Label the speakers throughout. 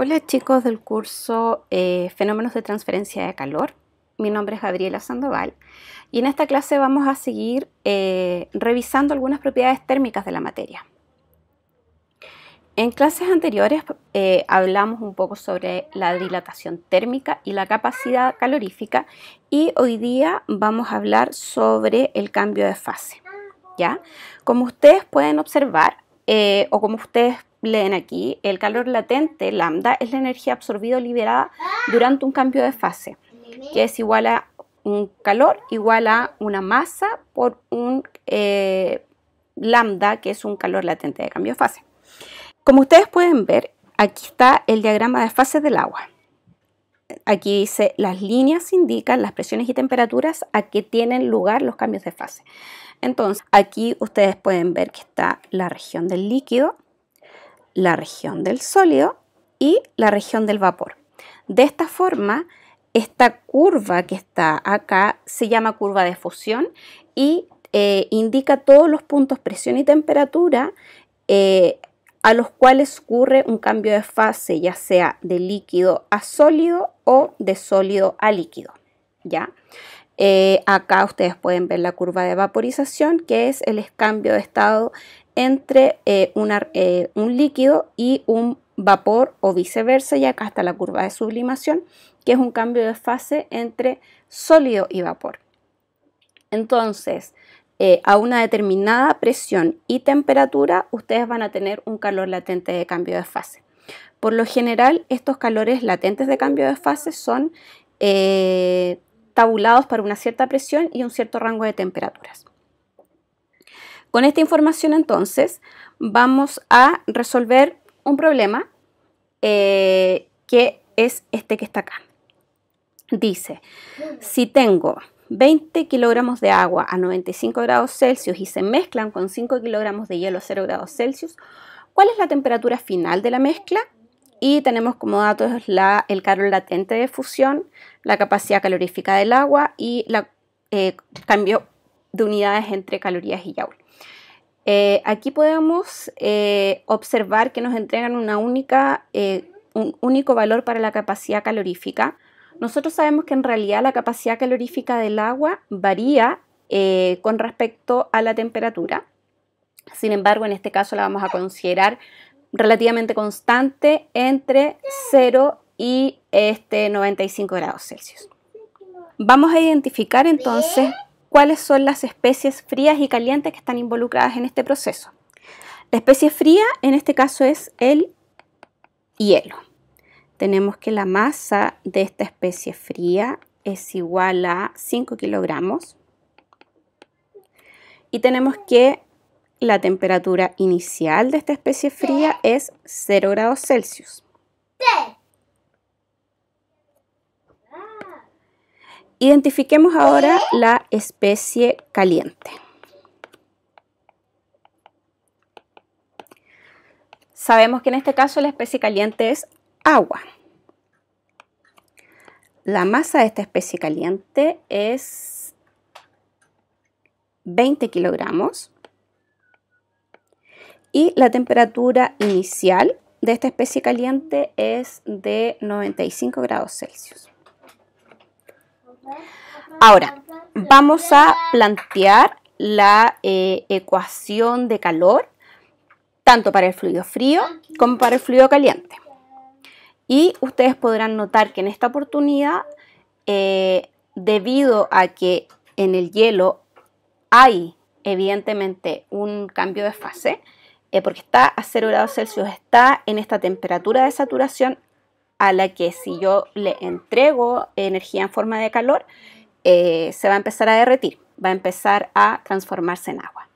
Speaker 1: Hola chicos del curso eh, Fenómenos de Transferencia de Calor. Mi nombre es Gabriela Sandoval y en esta clase vamos a seguir eh, revisando algunas propiedades térmicas de la materia. En clases anteriores eh, hablamos un poco sobre la dilatación térmica y la capacidad calorífica y hoy día vamos a hablar sobre el cambio de fase. ¿ya? Como ustedes pueden observar o como ustedes leen aquí, el calor latente, lambda, es la energía absorbida o liberada durante un cambio de fase, que es igual a un calor igual a una masa por un eh, lambda, que es un calor latente de cambio de fase. Como ustedes pueden ver, aquí está el diagrama de fases del agua. Aquí dice, las líneas indican las presiones y temperaturas a que tienen lugar los cambios de fase. Entonces, aquí ustedes pueden ver que está la región del líquido, la región del sólido y la región del vapor. De esta forma, esta curva que está acá se llama curva de fusión y eh, indica todos los puntos presión y temperatura eh, a los cuales ocurre un cambio de fase, ya sea de líquido a sólido o de sólido a líquido. ¿ya? Eh, acá ustedes pueden ver la curva de vaporización, que es el cambio de estado entre eh, eh, un líquido y un vapor o viceversa, y acá está la curva de sublimación, que es un cambio de fase entre sólido y vapor. Entonces, eh, a una determinada presión y temperatura, ustedes van a tener un calor latente de cambio de fase. Por lo general, estos calores latentes de cambio de fase son tabulados para una cierta presión y un cierto rango de temperaturas. Con esta información entonces vamos a resolver un problema eh, que es este que está acá. Dice, si tengo 20 kilogramos de agua a 95 grados Celsius y se mezclan con 5 kilogramos de hielo a 0 grados Celsius, ¿cuál es la temperatura final de la mezcla? Y tenemos como datos el calor latente de fusión, la capacidad calorífica del agua y el eh, cambio de unidades entre calorías y joule. Eh, aquí podemos eh, observar que nos entregan una única, eh, un único valor para la capacidad calorífica. Nosotros sabemos que en realidad la capacidad calorífica del agua varía con respecto a la temperatura. Sin embargo, en este caso la vamos a considerar relativamente constante entre 0 y este, 95 grados Celsius. Vamos a identificar entonces cuáles son las especies frías y calientes que están involucradas en este proceso. La especie fría en este caso es el hielo. Tenemos que la masa de esta especie fría es igual a 5 kilogramos y tenemos que la temperatura inicial de esta especie fría es 0 grados Celsius. Identifiquemos ahora la especie caliente. Sabemos que en este caso la especie caliente es agua. La masa de esta especie caliente es 20 kilogramos y la temperatura inicial de esta especie caliente es de 95 grados Celsius. Ahora, vamos a plantear la eh, ecuación de calor tanto para el fluido frío como para el fluido caliente. Y ustedes podrán notar que en esta oportunidad, eh, debido a que en el hielo hay evidentemente un cambio de fase, eh, porque está a 0 grados Celsius, está en esta temperatura de saturación a la que si yo le entrego energía en forma de calor, eh, se va a empezar a derretir, va a empezar a transformarse en agua.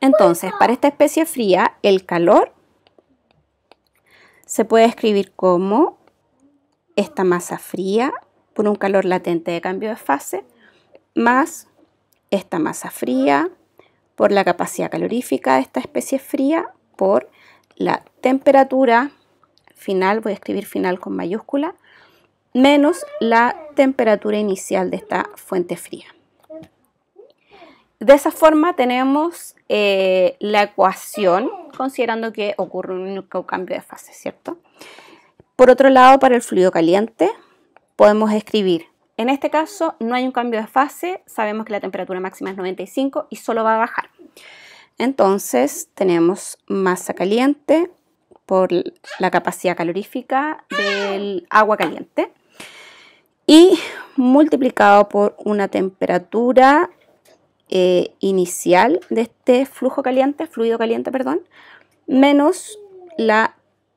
Speaker 1: Entonces, para esta especie fría, el calor se puede escribir como esta masa fría por un calor latente de cambio de fase más esta masa fría por la capacidad calorífica de esta especie fría por la temperatura final, voy a escribir final con mayúscula, menos la temperatura inicial de esta fuente fría. De esa forma tenemos eh, la ecuación, considerando que ocurre un cambio de fase, ¿cierto? Por otro lado, para el fluido caliente podemos escribir, en este caso no hay un cambio de fase, sabemos que la temperatura máxima es 95 y solo va a bajar. Entonces tenemos masa caliente por la capacidad calorífica del agua caliente y multiplicado por una temperatura eh, inicial de este flujo caliente, fluido caliente, perdón, menos la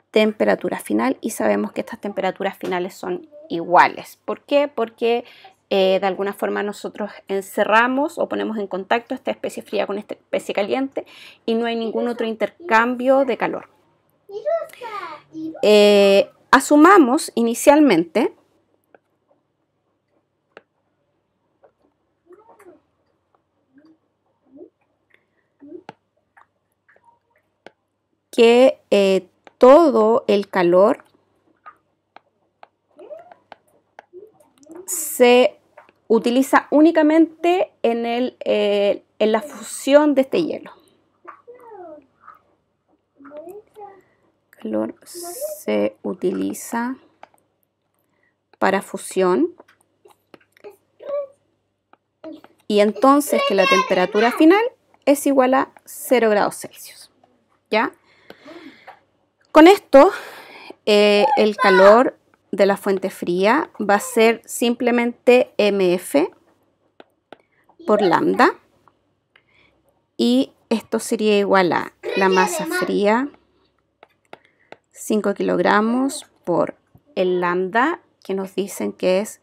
Speaker 1: temperatura final y sabemos que estas temperaturas finales son iguales. ¿Por qué? Porque eh, de alguna forma nosotros encerramos o ponemos en contacto esta especie fría con esta especie caliente y no hay ningún otro intercambio de calor. Eh, asumamos inicialmente que eh, todo el calor se utiliza únicamente en, el, eh, en la fusión de este hielo. calor se utiliza para fusión y entonces que la temperatura final es igual a 0 grados Celsius. ¿Ya? Con esto, eh, el calor de la fuente fría va a ser simplemente MF por lambda y esto sería igual a la masa fría 5 kilogramos por el lambda, que nos dicen que es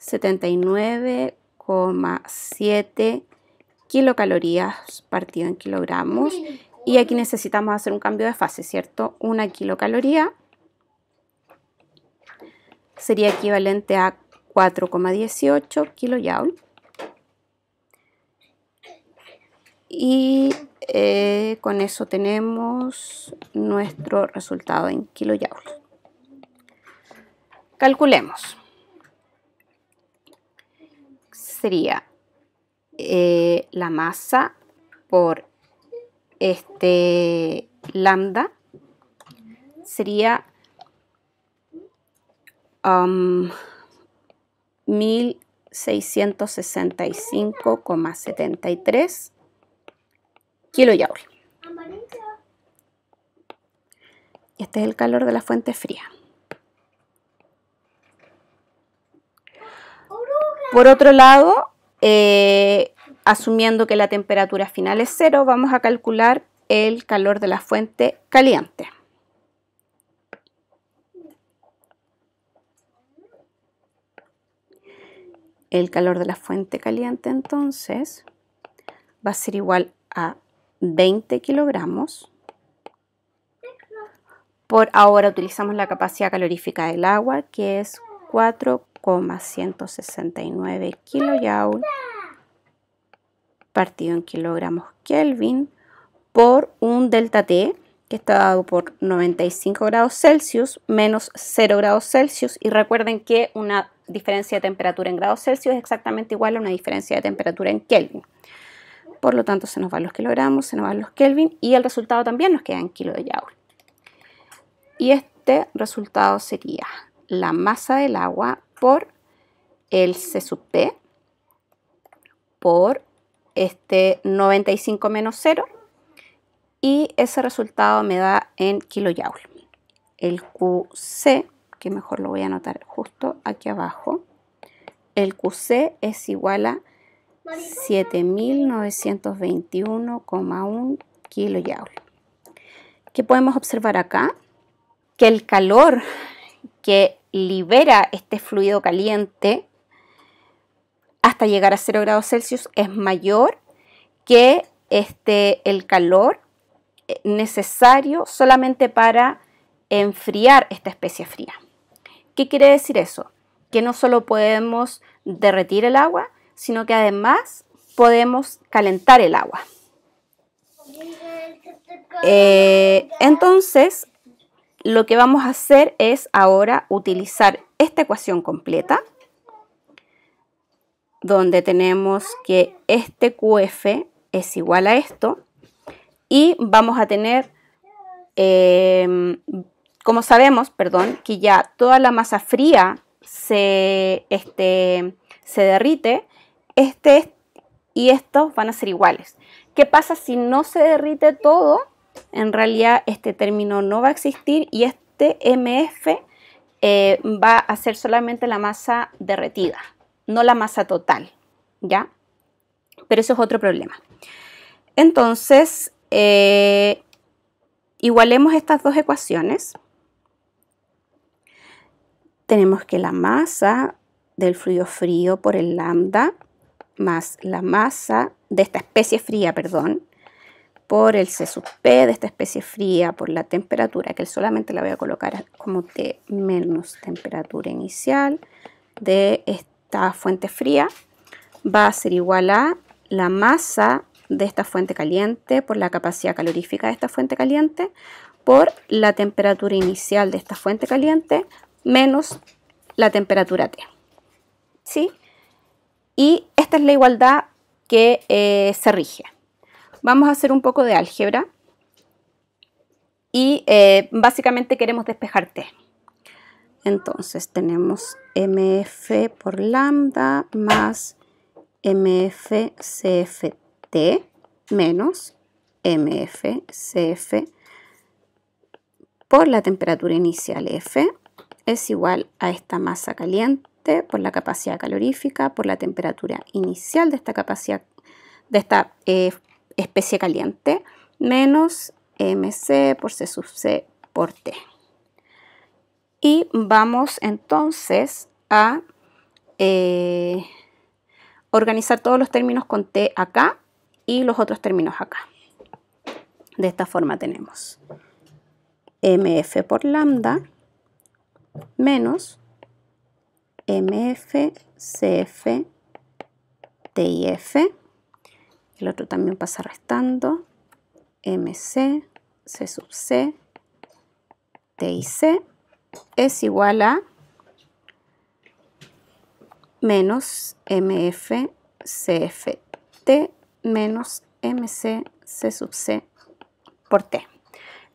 Speaker 1: 79,7 kilocalorías partido en kilogramos. Y aquí necesitamos hacer un cambio de fase, ¿cierto? Una kilocaloría sería equivalente a 4,18 kilojoules. y eh, con eso tenemos nuestro resultado en kilojoules. Calculemos. Sería eh, la masa por este lambda sería um, 1665,73 y Este es el calor de la fuente fría. Por otro lado, eh, asumiendo que la temperatura final es cero, vamos a calcular el calor de la fuente caliente. El calor de la fuente caliente entonces va a ser igual a 20 kilogramos. Por ahora utilizamos la capacidad calorífica del agua, que es 4,169 kJ partido en kilogramos Kelvin por un delta T que está dado por 95 grados Celsius menos 0 grados Celsius y recuerden que una diferencia de temperatura en grados Celsius es exactamente igual a una diferencia de temperatura en Kelvin. Por lo tanto, se nos van los kilogramos, se nos van los Kelvin y el resultado también nos queda en joule. Y este resultado sería la masa del agua por el C sub P por este 95 menos 0 y ese resultado me da en kilo kilojoule. El QC, que mejor lo voy a anotar justo aquí abajo, el QC es igual a 7.921,1 kJ ¿Qué podemos observar acá? Que el calor que libera este fluido caliente hasta llegar a 0 grados Celsius es mayor que este, el calor eh, necesario solamente para enfriar esta especie fría. ¿Qué quiere decir eso? Que no solo podemos derretir el agua, sino que además podemos calentar el agua. Eh, entonces, lo que vamos a hacer es ahora utilizar esta ecuación completa, donde tenemos que este QF es igual a esto, y vamos a tener, eh, como sabemos, perdón, que ya toda la masa fría se este, derrite, este, este y estos van a ser iguales. ¿Qué pasa si no se derrite todo? En realidad este término no va a existir y este MF eh, va a ser solamente la masa derretida, no la masa total, ¿ya? Pero eso es otro problema. Entonces, eh, igualemos estas dos ecuaciones. Tenemos que la masa del fluido frío por el lambda más la masa de esta especie fría, perdón, por el C sub P de esta especie fría, por la temperatura, que solamente la voy a colocar como T menos temperatura inicial de esta fuente fría, va a ser igual a la masa de esta fuente caliente por la capacidad calorífica de esta fuente caliente por la temperatura inicial de esta fuente caliente menos la temperatura T. ¿Sí? Y esta es la igualdad que eh, se rige. Vamos a hacer un poco de álgebra y eh, básicamente queremos despejar T. Entonces tenemos MF por lambda más MF menos MF CF por la temperatura inicial F es igual a esta masa caliente por la capacidad calorífica, por la temperatura inicial de esta capacidad de esta eh, especie caliente, menos eh, mc por c sub c por t. Y vamos entonces a eh, organizar todos los términos con t acá y los otros términos acá. De esta forma tenemos mf por lambda menos MF, CF, TIF. El otro también pasa restando. MC, C sub C, TIC es igual a menos MF, CF, T menos MC, C sub C por T.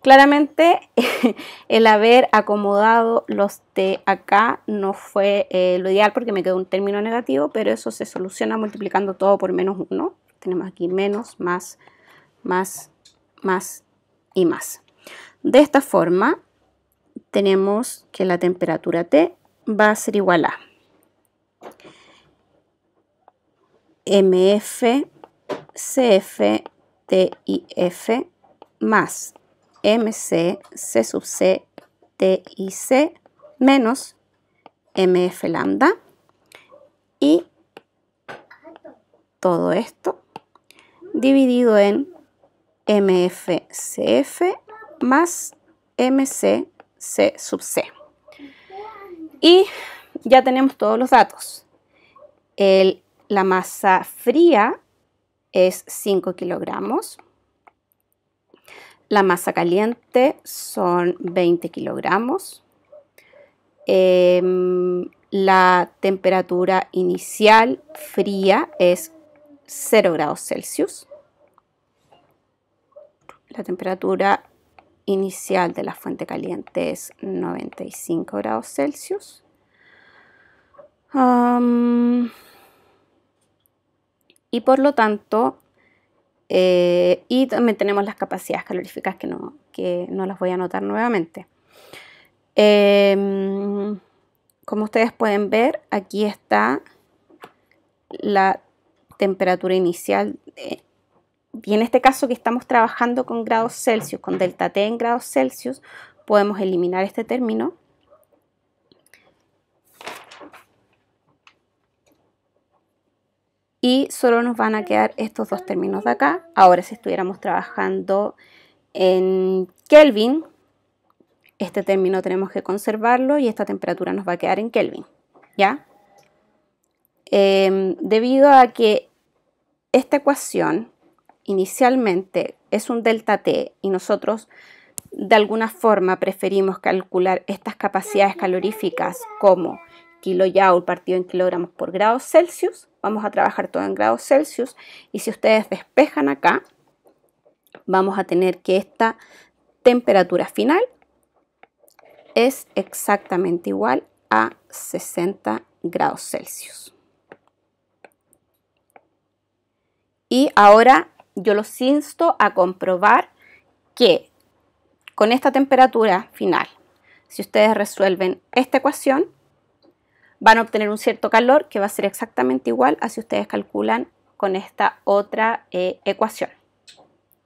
Speaker 1: Claramente el haber acomodado los T acá no fue eh, lo ideal porque me quedó un término negativo, pero eso se soluciona multiplicando todo por menos 1. Tenemos aquí menos, más, más, más y más. De esta forma tenemos que la temperatura T va a ser igual a MF, CF, f más MC, C sub C, T y C, menos MF lambda. Y todo esto dividido en MFCF más MC, C sub C. Y ya tenemos todos los datos. la masa fría es 5 kilogramos. La masa caliente son 20 kilogramos. Em, la temperatura inicial fría es 0 grados Celsius. La temperatura inicial de la fuente caliente es 95 grados Celsius. y por lo tanto, eh, y también tenemos las capacidades caloríficas que no, las voy a anotar nuevamente. Em, como ustedes pueden ver, aquí está la temperatura inicial. y en este caso que estamos trabajando con grados Celsius, con delta T en grados Celsius, podemos eliminar este término y solo nos van a quedar estos dos términos de acá. Ahora si estuviéramos trabajando en Kelvin, este término tenemos que conservarlo y esta temperatura nos va a quedar en Kelvin, ¿ya? Em, debido a que esta ecuación inicialmente es un delta T y nosotros de alguna forma preferimos calcular estas capacidades caloríficas como kilojoule partido en kilogramos por grados Celsius. Vamos a trabajar todo en grados Celsius. Y si ustedes despejan acá, vamos a tener que esta temperatura final es exactamente igual a 60 grados Celsius. Y ahora yo los insto a comprobar que con esta temperatura final, si ustedes resuelven esta ecuación, van a obtener un cierto calor que va a ser exactamente igual a si ustedes calculan con esta otra eh, ecuación.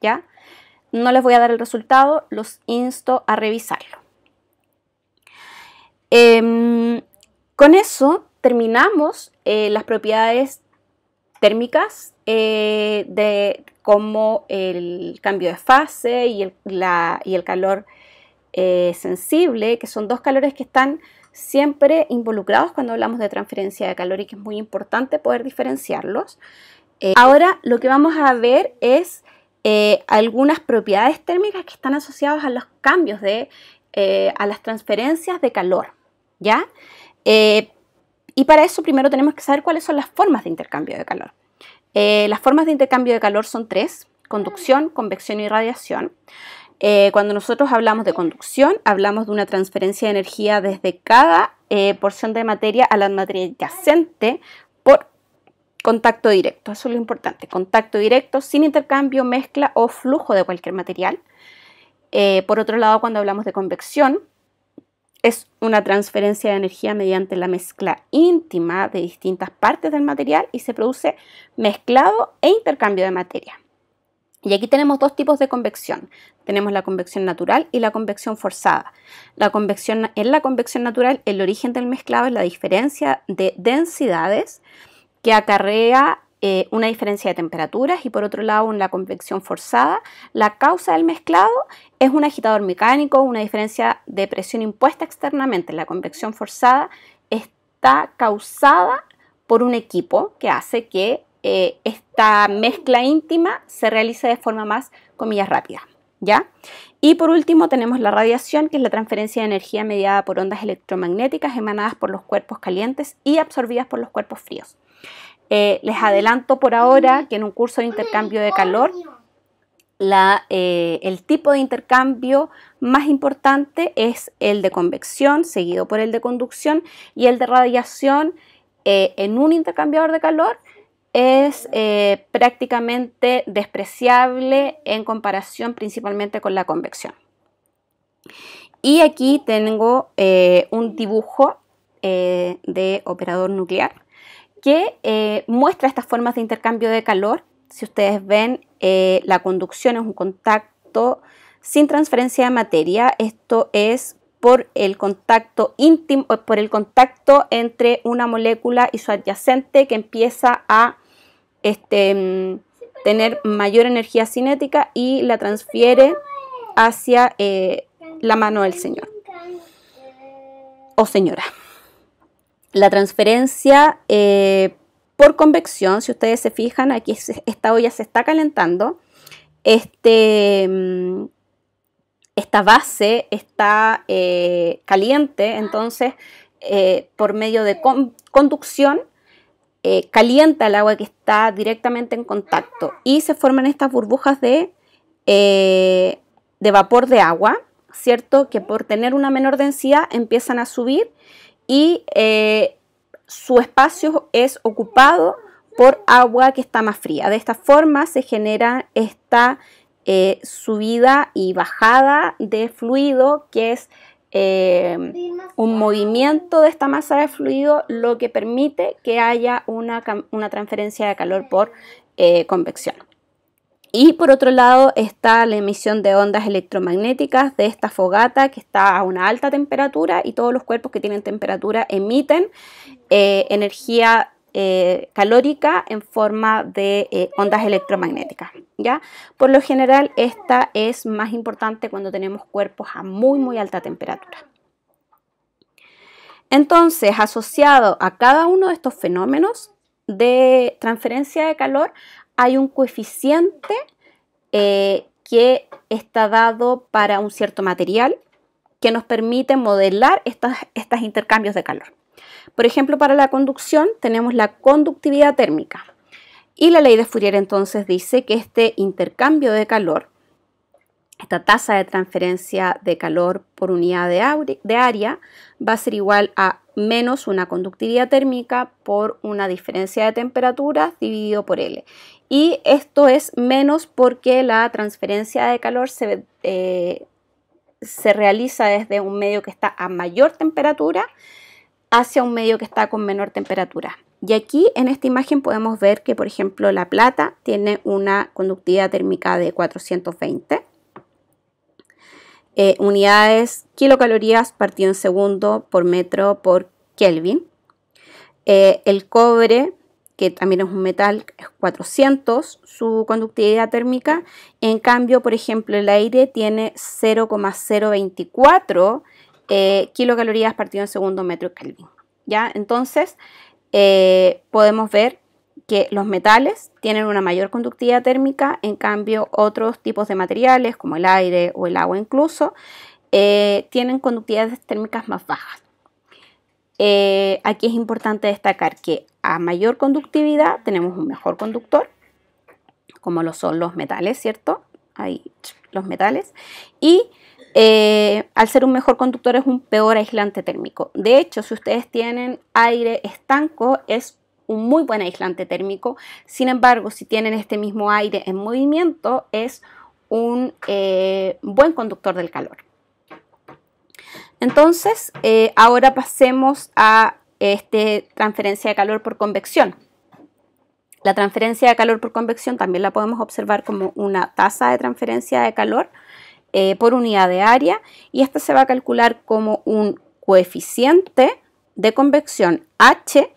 Speaker 1: ¿Ya? No les voy a dar el resultado, los insto a revisarlo. Em, con eso terminamos eh, las propiedades térmicas eh, de cómo el cambio de fase y el calor sensible, que son dos calores que están siempre involucrados cuando hablamos de transferencia de calor y que es muy importante poder diferenciarlos. Eh, ahora lo que vamos a ver es eh, algunas propiedades térmicas que están asociadas a los cambios de, eh, a las transferencias de calor, ¿ya? y para eso primero tenemos que saber cuáles son las formas de intercambio de calor. las formas de intercambio de calor son tres, conducción, convección y radiación. Eh, cuando nosotros hablamos de conducción, hablamos de una transferencia de energía desde cada eh, porción de materia a la materia adyacente por contacto directo. Eso es lo importante, contacto directo sin intercambio, mezcla o flujo de cualquier material. Eh, por otro lado, cuando hablamos de convección, es una transferencia de energía mediante la mezcla íntima de distintas partes del material y se produce mezclado e intercambio de materia. Y aquí tenemos dos tipos de convección. Tenemos la convección natural y la convección forzada. La convección, en la convección natural, el origen del mezclado es la diferencia de densidades que acarrea eh, una diferencia de temperaturas y por otro lado en la convección forzada, la causa del mezclado es un agitador mecánico, una diferencia de presión impuesta externamente. La convección forzada está causada por un equipo que hace que eh, esta mezcla íntima se realiza de forma más, comillas, rápida. ¿Ya? Y por último tenemos la radiación, que es la transferencia de energía mediada por ondas electromagnéticas emanadas por los cuerpos calientes y absorbidas por los cuerpos fríos. Eh, les adelanto por ahora que en un curso de intercambio de calor, la, eh, el tipo de intercambio más importante es el de convección, seguido por el de conducción y el de radiación en un intercambiador de calor es eh, prácticamente despreciable en comparación principalmente con la convección. Y aquí tengo eh, un dibujo eh, de operador nuclear que muestra estas formas de intercambio de calor. Si ustedes ven, la conducción es un contacto sin transferencia de materia. Esto es por el contacto íntimo, por el contacto entre una molécula y su adyacente que empieza a este, mm, tener mayor energía cinética y la transfiere hacia eh, la mano del Señor o señora. La transferencia eh, por convección, si ustedes se fijan, aquí esta olla se está calentando. Este, mm, esta base está eh, caliente, entonces por medio de conducción eh, calienta el agua que está directamente en contacto y se forman estas burbujas eh, de, vapor de agua, ¿cierto? Que por tener una menor densidad empiezan a subir y eh, su espacio es ocupado por agua que está más fría. De esta forma se genera esta subida y bajada de fluido que es eh, un movimiento de esta masa de fluido, lo que permite que haya una, transferencia de calor por eh, convección. Y por otro lado está la emisión de ondas electromagnéticas de esta fogata que está a una alta temperatura y todos los cuerpos que tienen temperatura emiten eh, energía calórica en forma de ondas electromagnéticas. Por lo general esta es más importante cuando tenemos cuerpos a muy muy alta temperatura. Entonces, asociado a cada uno de estos fenómenos de transferencia de calor, hay un coeficiente eh, que está dado para un cierto material que nos permite modelar estos intercambios de calor. Por ejemplo, para la conducción tenemos la conductividad térmica, y la ley de Fourier entonces dice que este intercambio de calor, esta tasa de transferencia de calor por unidad de área, va a ser igual a menos una conductividad térmica por una diferencia de temperatura dividido por L. Y esto es menos porque la transferencia de calor se, eh, se realiza desde un medio que está a mayor temperatura hacia un medio que está con menor temperatura. Y aquí en esta imagen podemos ver que, por ejemplo, la plata tiene una conductividad térmica de 420 eh, unidades kilocalorías partido en segundo por metro por Kelvin. Eh, el cobre, que también es un metal, es 400 su conductividad térmica. En cambio, por ejemplo, el aire tiene 0,024 eh, kilocalorías partido en segundo metro Kelvin. ¿Ya? Entonces, eh, podemos ver que los metales tienen una mayor conductividad térmica, en cambio otros tipos de materiales como el aire o el agua incluso, eh, tienen conductividades térmicas más bajas. Eh, aquí es importante destacar que a mayor conductividad tenemos un mejor conductor, como lo son los metales, ¿cierto? Ahí los metales. Y eh, al ser un mejor conductor es un peor aislante térmico. De hecho, si ustedes tienen aire estanco, es un muy buen aislante térmico. Sin embargo, si tienen este mismo aire en movimiento, es un eh, buen conductor del calor. Entonces, eh, ahora pasemos a este, transferencia de calor por convección. La transferencia de calor por convección también la podemos observar como una tasa de transferencia de calor eh, por unidad de área y este se va a calcular como un coeficiente de convección H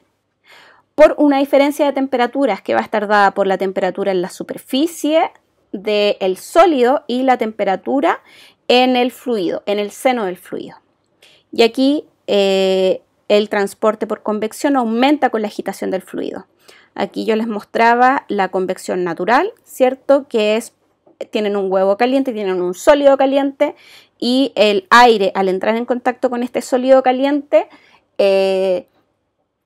Speaker 1: por una diferencia de temperaturas que va a estar dada por la temperatura en la superficie del sólido y la temperatura en el fluido, en el seno del fluido. Y aquí eh, el transporte por convección aumenta con la agitación del fluido. Aquí yo les mostraba la convección natural, ¿cierto? Que es tienen un huevo caliente, tienen un sólido caliente y el aire al entrar en contacto con este sólido caliente, eh,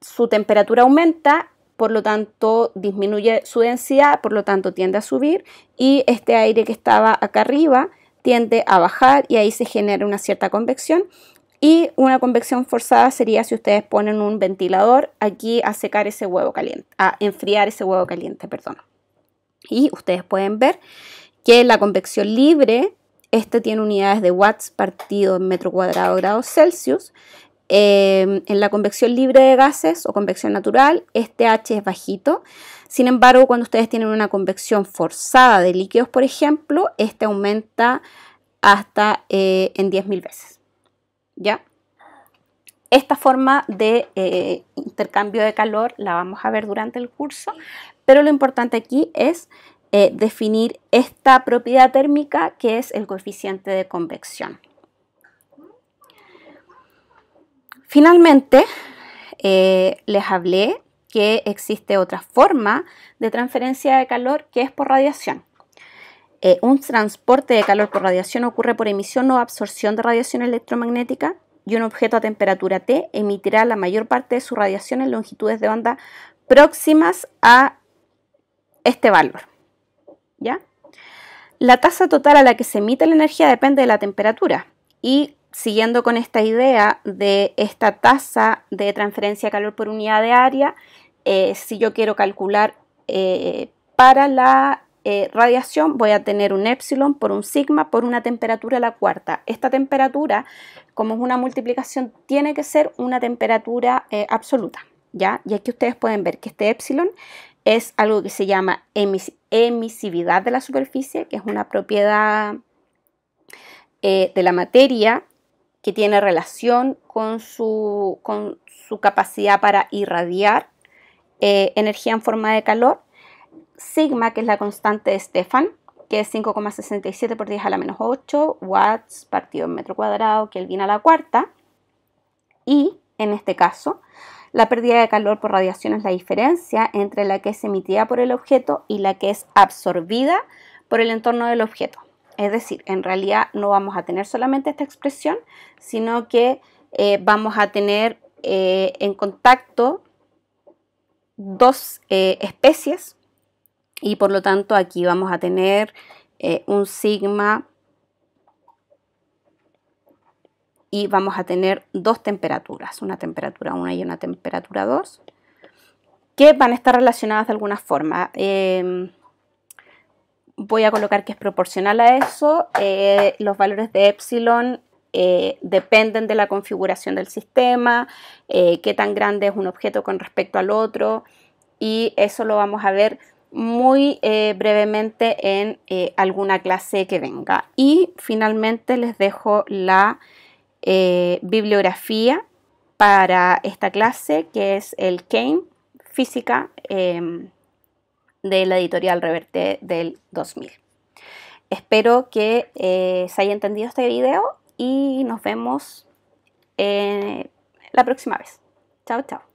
Speaker 1: su temperatura aumenta, por lo tanto disminuye su densidad, por lo tanto tiende a subir y este aire que estaba acá arriba tiende a bajar y ahí se genera una cierta convección y una convección forzada sería si ustedes ponen un ventilador aquí a secar ese huevo caliente, a enfriar ese huevo caliente, perdón. Y ustedes pueden ver que la convección libre, este tiene unidades de watts partido en metro cuadrado grados Celsius. Em, en la convección libre de gases o convección natural, este H es bajito. Sin embargo, cuando ustedes tienen una convección forzada de líquidos, por ejemplo, este aumenta hasta eh, en 10.000 veces. ¿Ya? Esta forma de eh, intercambio de calor la vamos a ver durante el curso, pero lo importante aquí es eh, definir esta propiedad térmica que es el coeficiente de convección. Finalmente, eh, les hablé que existe otra forma de transferencia de calor que es por radiación. Eh, un transporte de calor por radiación ocurre por emisión o absorción de radiación electromagnética y un objeto a temperatura T emitirá la mayor parte de su radiación en longitudes de onda próximas a este valor. ¿ya? La tasa total a la que se emite la energía depende de la temperatura y siguiendo con esta idea de esta tasa de transferencia de calor por unidad de área, eh, si yo quiero calcular eh, para la eh, radiación voy a tener un epsilon por un sigma por una temperatura a la cuarta. Esta temperatura, como es una multiplicación, tiene que ser una temperatura absoluta. ¿ya? Y aquí ustedes pueden ver que este epsilon es algo que se llama emisión emisividad de la superficie, que es una propiedad eh, de la materia que tiene relación con su, con su capacidad para irradiar eh, energía en forma de calor. Sigma, que es la constante de Stefan, que es 5,67 por 10 a la menos 8 watts partido en metro cuadrado, que él viene a la cuarta. Y en este caso, la pérdida de calor por radiación es la diferencia entre la que es emitida por el objeto y la que es absorbida por el entorno del objeto. Es decir, en realidad no vamos a tener solamente esta expresión, sino que eh, vamos a tener eh, en contacto dos eh, especies y por lo tanto aquí vamos a tener un sigma y vamos a tener dos temperaturas, una temperatura 1 y una temperatura 2, que van a estar relacionadas de alguna forma. Em, voy a colocar que es proporcional a eso. Eh, los valores de epsilon eh, dependen de la configuración del sistema, eh, qué tan grande es un objeto con respecto al otro, y eso lo vamos a ver muy brevemente en alguna clase que venga. Y finalmente les dejo la eh, bibliografía para esta clase, que es el Kane, Física, em, de la editorial Reverte del 2000. Espero que eh, se haya entendido este video y nos vemos eh, la próxima vez. Chao, chao.